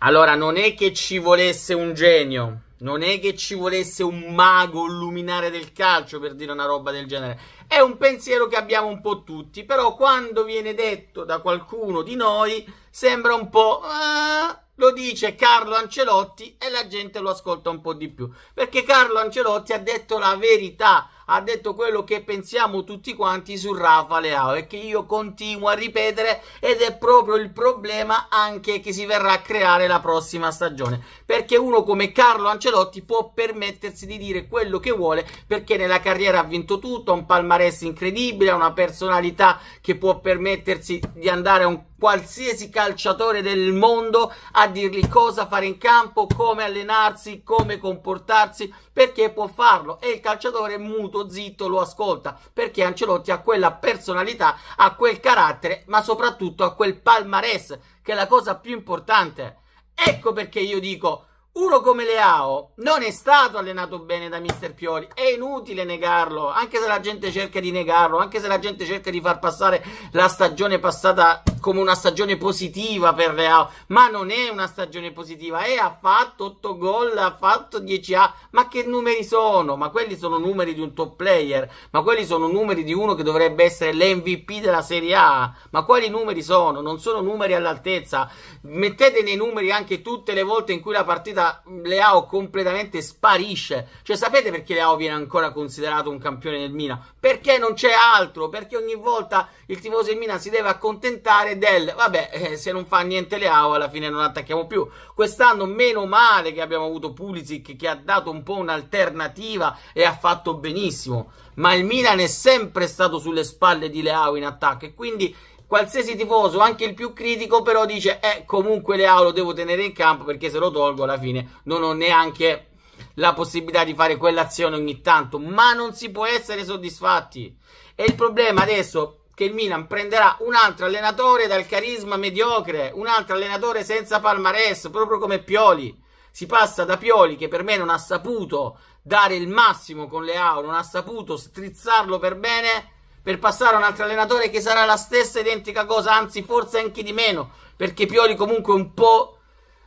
Allora, non è che ci volesse un genio, non è che ci volesse un mago, un luminare del calcio per dire una roba del genere. È un pensiero che abbiamo un po' tutti, però quando viene detto da qualcuno di noi sembra un po'... Ah, lo dice Carlo Ancelotti e la gente lo ascolta un po' di più, perché Carlo Ancelotti ha detto la verità ha detto quello che pensiamo tutti quanti su Rafa Leao e che io continuo a ripetere ed è proprio il problema anche che si verrà a creare la prossima stagione perché uno come Carlo Ancelotti può permettersi di dire quello che vuole perché nella carriera ha vinto tutto, ha un palmarès incredibile, ha una personalità che può permettersi di andare a un qualsiasi calciatore del mondo a dirgli cosa fare in campo, come allenarsi, come comportarsi, perché può farlo e il calciatore muto, zitto, lo ascolta, perché Ancelotti ha quella personalità, ha quel carattere, ma soprattutto ha quel palmarès, che è la cosa più importante. Ecco perché io dico uno come Leao non è stato allenato bene da Mister Pioli, è inutile negarlo, anche se la gente cerca di negarlo, anche se la gente cerca di far passare la stagione passata come una stagione positiva per Leao, ma non è una stagione positiva, e ha fatto 8 gol, ha fatto 10 A, ma che numeri sono? Ma quelli sono numeri di un top player, ma quelli sono numeri di uno che dovrebbe essere l'MVP della Serie A, ma quali numeri sono? Non sono numeri all'altezza, mettete nei numeri anche tutte le volte in cui la partita Italia Leao completamente sparisce. Cioè, sapete perché Leao viene ancora considerato un campione del Milan? Perché non c'è altro, perché ogni volta il tifoso del Milan si deve accontentare del vabbè, eh, se non fa niente Leao alla fine non attacchiamo più. Quest'anno meno male che abbiamo avuto Pulisic che ha dato un po' un'alternativa e ha fatto benissimo ma il Milan è sempre stato sulle spalle di Leao in attacco e quindi qualsiasi tifoso, anche il più critico, però dice, eh, comunque Leao lo devo tenere in campo perché se lo tolgo alla fine non ho neanche la possibilità di fare quell'azione ogni tanto, ma non si può essere soddisfatti. E il problema adesso che il Milan prenderà un altro allenatore dal carisma mediocre, un altro allenatore senza palmarès, proprio come Pioli. Si passa da Pioli che per me non ha saputo dare il massimo con Leao, non ha saputo strizzarlo per bene per passare a un altro allenatore che sarà la stessa identica cosa, anzi forse anche di meno, perché Pioli comunque un po'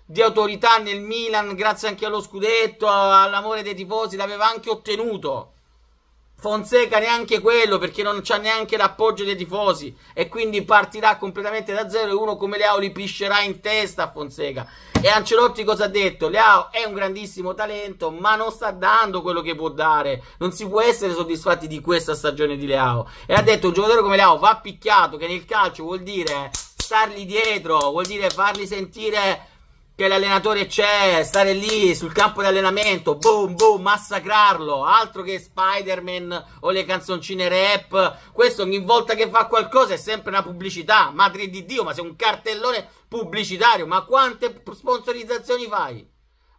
di autorità nel Milan, grazie anche allo scudetto, all'amore dei tifosi, l'aveva anche ottenuto. Fonseca neanche quello perché non c'ha neanche l'appoggio dei tifosi e quindi partirà completamente da zero e uno come Leao li piscerà in testa a Fonseca. E Ancelotti cosa ha detto? Leao è un grandissimo talento ma non sta dando quello che può dare, non si può essere soddisfatti di questa stagione di Leao. E ha detto un giocatore come Leao va picchiato che nel calcio vuol dire stargli dietro, vuol dire fargli sentire che l'allenatore c'è, stare lì sul campo di allenamento, boom boom, massacrarlo, altro che Spider-Man o le canzoncine rap, questo ogni volta che fa qualcosa è sempre una pubblicità, madre di Dio, ma sei un cartellone pubblicitario, ma quante sponsorizzazioni fai?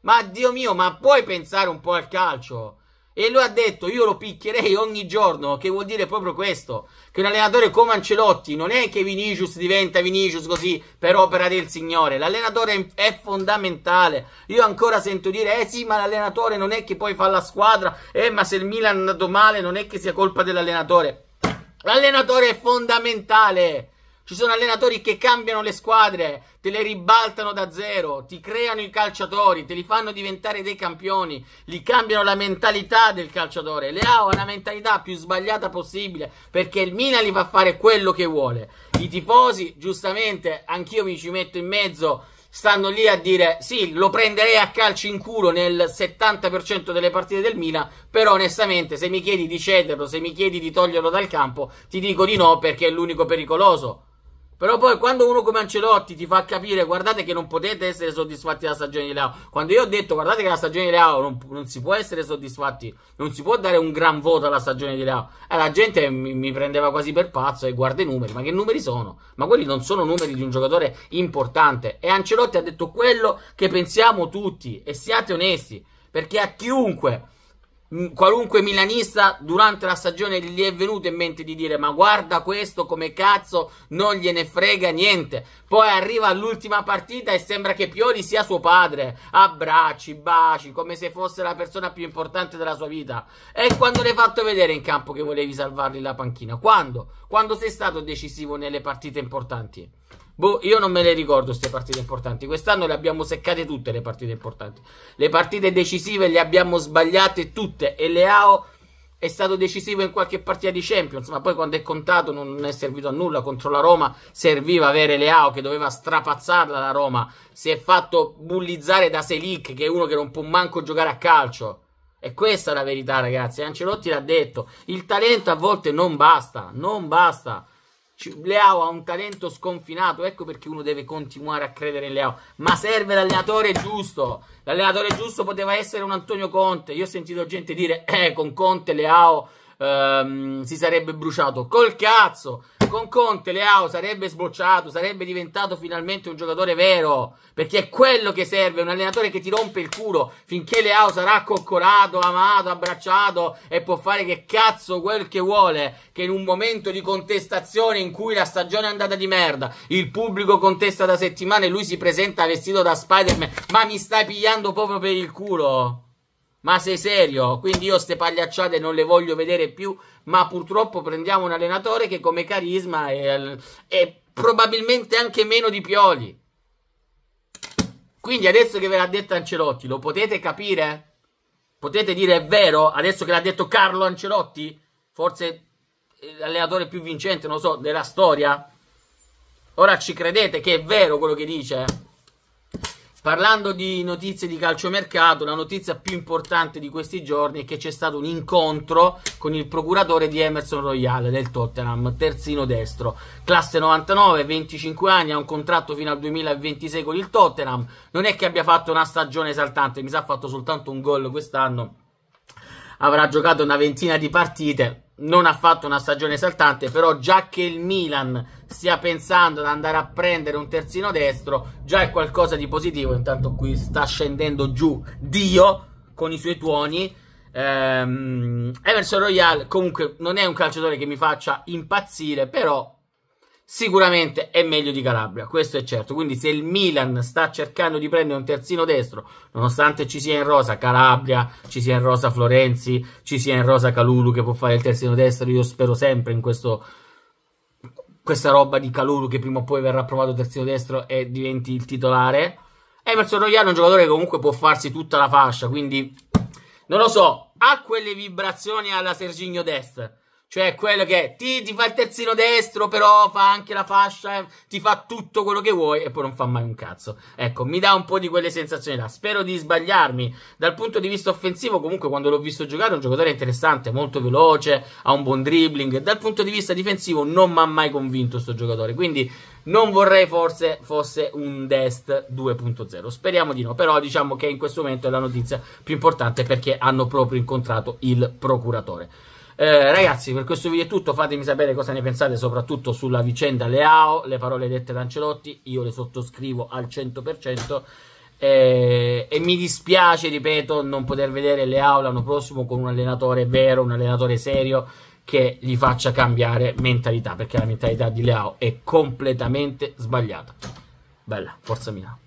Ma Dio mio, ma puoi pensare un po' al calcio? E lui ha detto io lo picchierei ogni giorno, che vuol dire proprio questo, che un allenatore come Ancelotti non è che Vinicius diventa Vinicius così per opera del Signore, l'allenatore è fondamentale, io ancora sento dire eh sì ma l'allenatore non è che poi fa la squadra, eh ma se il Milan è andato male non è che sia colpa dell'allenatore, l'allenatore è fondamentale, ci sono allenatori che cambiano le squadre, te le ribaltano da zero, ti creano i calciatori, te li fanno diventare dei campioni, li cambiano la mentalità del calciatore. Leao ha la mentalità più sbagliata possibile perché il Mina gli fa fare quello che vuole. I tifosi, giustamente, anch'io mi ci metto in mezzo, stanno lì a dire sì, lo prenderei a calci in culo nel 70% delle partite del Mina, però onestamente se mi chiedi di cederlo, se mi chiedi di toglierlo dal campo, ti dico di no perché è l'unico pericoloso. Però poi quando uno come Ancelotti ti fa capire, guardate che non potete essere soddisfatti della stagione di Leao. Quando io ho detto, guardate che la stagione di Leao non, non si può essere soddisfatti, non si può dare un gran voto alla stagione di Leao. Eh, la gente mi, mi prendeva quasi per pazzo e guarda i numeri. Ma che numeri sono? Ma quelli non sono numeri di un giocatore importante. E Ancelotti ha detto quello che pensiamo tutti. E siate onesti, perché a chiunque Mm, qualunque milanista durante la stagione gli è venuto in mente di dire ma guarda questo come cazzo non gliene frega niente poi arriva all'ultima partita e sembra che Pioli sia suo padre abbracci, baci come se fosse la persona più importante della sua vita e quando l'hai fatto vedere in campo che volevi salvargli la panchina quando? quando sei stato decisivo nelle partite importanti Boh, io non me le ricordo queste partite importanti. Quest'anno le abbiamo seccate tutte le partite importanti. Le partite decisive le abbiamo sbagliate tutte e Leao è stato decisivo in qualche partita di Champions, ma poi quando è contato non è servito a nulla. Contro la Roma serviva avere Leao che doveva strapazzarla la Roma. Si è fatto bullizzare da Selic, che è uno che non può manco giocare a calcio. E questa è la verità, ragazzi. Ancelotti l'ha detto. Il talento a volte non basta, non basta. Leao ha un talento sconfinato, ecco perché uno deve continuare a credere in Leao. Ma serve l'allenatore giusto. L'allenatore giusto poteva essere un Antonio Conte. Io ho sentito gente dire, eh, con Conte Leao ehm, si sarebbe bruciato. Col cazzo! con Conte Leao sarebbe sbocciato, sarebbe diventato finalmente un giocatore vero, perché è quello che serve, un allenatore che ti rompe il culo finché Leao sarà coccolato, amato, abbracciato e può fare che cazzo quel che vuole, che in un momento di contestazione in cui la stagione è andata di merda, il pubblico contesta da settimane e lui si presenta vestito da Spider-Man, ma mi stai pigliando proprio per il culo? Ma sei serio? Quindi io ste pagliacciate non le voglio vedere più, ma purtroppo prendiamo un allenatore che come carisma è, è probabilmente anche meno di Pioli. Quindi adesso che ve l'ha detto Ancelotti, lo potete capire? Potete dire è vero? Adesso che l'ha detto Carlo Ancelotti? Forse eh, l'allenatore più vincente, non lo so, della storia? Ora ci credete che è vero quello che dice? Parlando di notizie di calciomercato, la notizia più importante di questi giorni è che c'è stato un incontro con il procuratore di Emerson Royale del Tottenham, terzino destro, classe 99, 25 anni, ha un contratto fino al 2026 con il Tottenham. Non è che abbia fatto una stagione esaltante, mi sa ha fatto soltanto un gol quest'anno. Avrà giocato una ventina di partite non ha fatto una stagione esaltante, però già che il Milan stia pensando ad andare a prendere un terzino destro, già è qualcosa di positivo, intanto qui sta scendendo giù Dio con i suoi tuoni. Ehm, Emerson Royal comunque non è un calciatore che mi faccia impazzire, però sicuramente è meglio di Calabria, questo è certo. Quindi se il Milan sta cercando di prendere un terzino destro, nonostante ci sia in rosa Calabria, ci sia in rosa Florenzi, ci sia in rosa Calulu che può fare il terzino destro, io spero sempre in questo, questa roba di Calulu che prima o poi verrà provato terzino destro e diventi il titolare. Emerson Royale è un giocatore che comunque può farsi tutta la fascia, quindi non lo so, ha quelle vibrazioni alla Serginio Dest cioè, quello che ti, ti, fa il terzino destro, però fa anche la fascia, eh, ti fa tutto quello che vuoi e poi non fa mai un cazzo. Ecco, mi dà un po' di quelle sensazioni là. Spero di sbagliarmi. Dal punto di vista offensivo, comunque, quando l'ho visto giocare, è un giocatore interessante, molto veloce, ha un buon dribbling. Dal punto di vista difensivo, non mi ha mai convinto questo giocatore. Quindi, non vorrei forse fosse un Dest 2.0. Speriamo di no, però diciamo che in questo momento è la notizia più importante perché hanno proprio incontrato il procuratore. Eh, ragazzi, per questo video è tutto. Fatemi sapere cosa ne pensate, soprattutto sulla vicenda Leao. Le parole dette da Ancelotti, io le sottoscrivo al 100%. Eh, e mi dispiace, ripeto, non poter vedere Leao l'anno prossimo con un allenatore vero, un allenatore serio che gli faccia cambiare mentalità, perché la mentalità di Leao è completamente sbagliata. Bella, forza Milano.